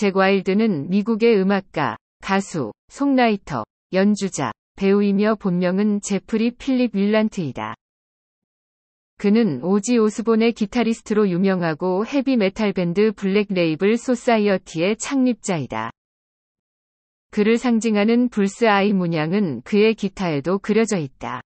잭 와일드는 미국의 음악가, 가수, 송라이터, 연주자, 배우이며 본명은 제프리 필립 윌란트이다. 그는 오지 오스본의 기타리스트로 유명하고 헤비메탈 밴드 블랙 레이블 소사이어티의 창립자이다. 그를 상징하는 불스 아이 문양은 그의 기타에도 그려져 있다.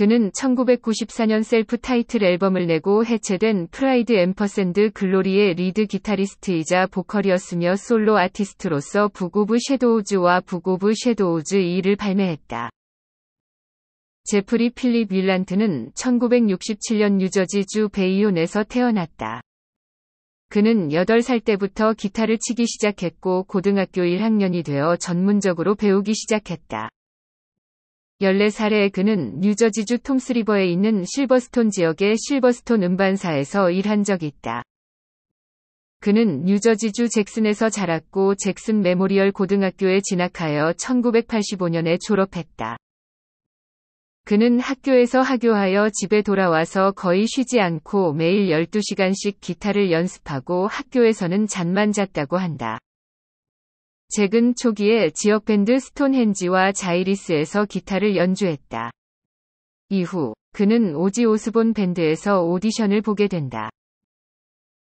그는 1994년 셀프 타이틀 앨범을 내고 해체된 프라이드 앰퍼샌드 글로리의 리드 기타리스트이자 보컬이었으며 솔로 아티스트로서 북오브 섀도우즈와 북오브 섀도우즈 2를 발매했다. 제프리 필립 윌란트는 1967년 뉴저지주 베이온에서 태어났다. 그는 8살 때부터 기타를 치기 시작했고 고등학교 1학년이 되어 전문적으로 배우기 시작했다. 14살에 그는 뉴저지주 톰스리버에 있는 실버스톤 지역의 실버스톤 음반사에서 일한 적이 있다. 그는 뉴저지주 잭슨에서 자랐고 잭슨 메모리얼 고등학교에 진학하여 1985년에 졸업했다. 그는 학교에서 학교하여 집에 돌아와서 거의 쉬지 않고 매일 12시간씩 기타를 연습하고 학교에서는 잠만 잤다고 한다. 잭근 초기에 지역 밴드 스톤헨지와 자이리스에서 기타를 연주했다. 이후 그는 오지 오스본 밴드에서 오디션을 보게 된다.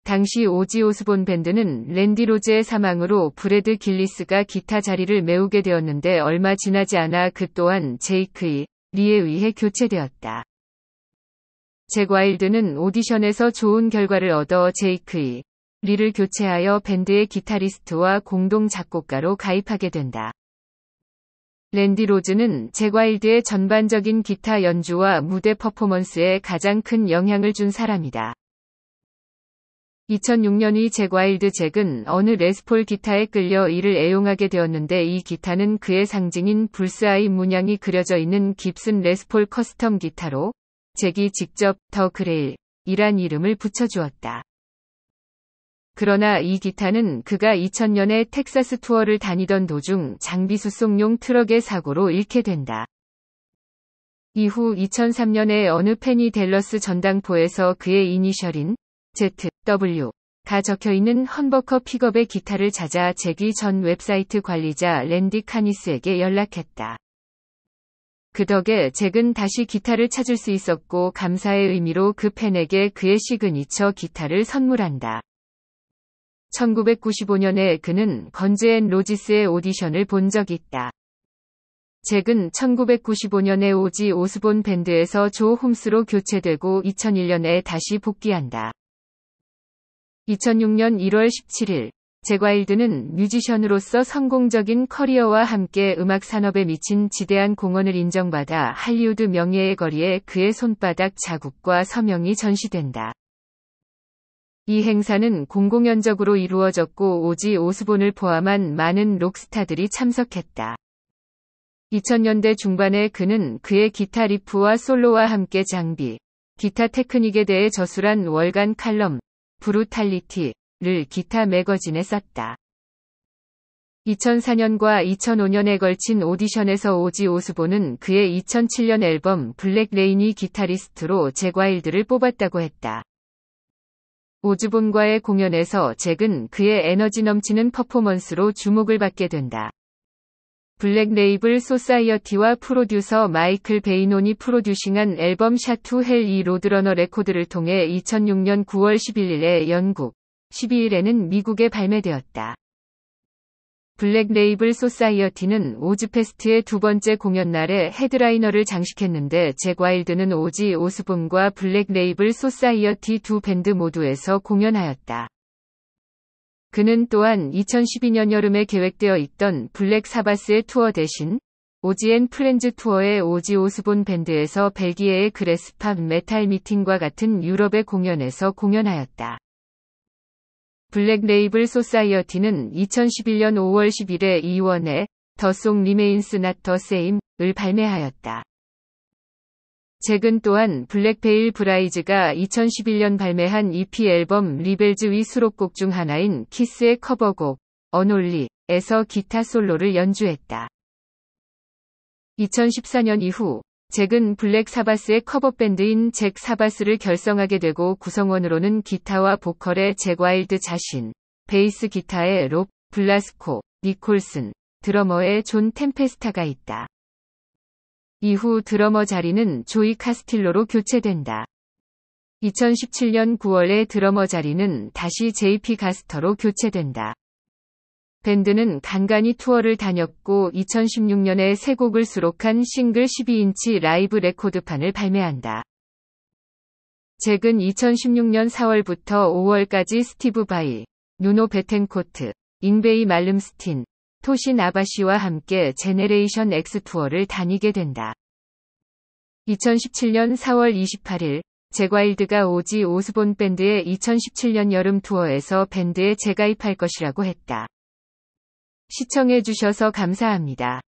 당시 오지 오스본 밴드는 랜디 로즈의 사망으로 브래드 길리스가 기타 자리를 메우게 되었는데 얼마 지나지 않아 그 또한 제이크이 리에 의해 교체되었다. 잭 와일드는 오디션에서 좋은 결과를 얻어 제이크이 리를 교체하여 밴드의 기타리스트와 공동 작곡가로 가입하게 된다. 랜디 로즈는 제과일드의 전반적인 기타 연주와 무대 퍼포먼스에 가장 큰 영향을 준 사람이다. 2 0 0 6년이 제과일드 잭은 어느 레스폴 기타에 끌려 이를 애용하게 되었는데 이 기타는 그의 상징인 불스아이 문양이 그려져 있는 깁슨 레스폴 커스텀 기타로 잭이 직접 더 그레일 이란 이름을 붙여주었다. 그러나 이 기타는 그가 2000년에 텍사스 투어를 다니던 도중 장비 수송용 트럭의 사고로 잃게 된다. 이후 2003년에 어느 팬이 델러스 전당포에서 그의 이니셜인 ZW 가 적혀있는 험버커 픽업의 기타를 찾아 제기 전 웹사이트 관리자 랜디 카니스에게 연락했다. 그 덕에 잭은 다시 기타를 찾을 수 있었고 감사의 의미로 그 팬에게 그의 시그니처 기타를 선물한다. 1995년에 그는 건즈 앤 로지스의 오디션을 본 적이 있다. 잭은 1995년에 오지 오스본 밴드에서 조 홈스로 교체되고 2001년에 다시 복귀한다. 2006년 1월 17일, 잭와일드는 뮤지션으로서 성공적인 커리어와 함께 음악 산업에 미친 지대한 공헌을 인정받아 할리우드 명예의 거리에 그의 손바닥 자국과 서명이 전시된다. 이 행사는 공공연적으로 이루어졌고 오지 오스본을 포함한 많은 록스타들이 참석했다. 2000년대 중반에 그는 그의 기타 리프와 솔로와 함께 장비, 기타 테크닉에 대해 저술한 월간 칼럼, 브루탈리티를 기타 매거진에 썼다. 2004년과 2005년에 걸친 오디션에서 오지 오스본은 그의 2007년 앨범 블랙 레인이 기타리스트로 제과일드를 뽑았다고 했다. 오즈본과의 공연에서 잭은 그의 에너지 넘치는 퍼포먼스로 주목을 받게 된다. 블랙 레이블 소사이어티와 프로듀서 마이클 베이논이 프로듀싱한 앨범 샤투 헬이 로드러너 레코드를 통해 2006년 9월 11일에 영국, 12일에는 미국에 발매되었다. 블랙레이블 소사이어티는 오즈페스트의 두 번째 공연 날에 헤드라이너를 장식했는데 제과일드는 오지 오스본과 블랙레이블 소사이어티 두 밴드 모두에서 공연하였다. 그는 또한 2012년 여름에 계획되어 있던 블랙 사바스의 투어 대신 오지앤 프렌즈 투어의 오지 오스본 밴드에서 벨기에의 그레스팝 메탈 미팅과 같은 유럽의 공연에서 공연하였다. 블랙레이블 소사이어티는 2011년 5월 10일에 이원에 더송 리메인스 나더 세임을 발매하였다. 잭은 또한 블랙페일 브라이즈가 2011년 발매한 EP 앨범 리벨즈 위 수록곡 중 하나인 키스의 커버곡 어놀리에서 기타 솔로를 연주했다. 2014년 이후 잭은 블랙 사바스의 커버 밴드인 잭 사바스를 결성하게 되고 구성원으로는 기타와 보컬의 잭 와일드 자신, 베이스 기타의 롭 블라스코, 니콜슨, 드러머의 존 템페스타가 있다. 이후 드러머 자리는 조이 카스틸로로 교체된다. 2017년 9월에 드러머 자리는 다시 JP 가스터로 교체된다. 밴드는 간간히 투어를 다녔고 2016년에 세 곡을 수록한 싱글 12인치 라이브 레코드판을 발매한다. 잭은 2016년 4월부터 5월까지 스티브 바이, 누노 베텐코트, 인베이 말름스틴, 토신 아바시와 함께 제네레이션 X 투어를 다니게 된다. 2017년 4월 28일 제과일드가 오지 오스본 밴드의 2017년 여름 투어에서 밴드에 재가입할 것이라고 했다. 시청해주셔서 감사합니다.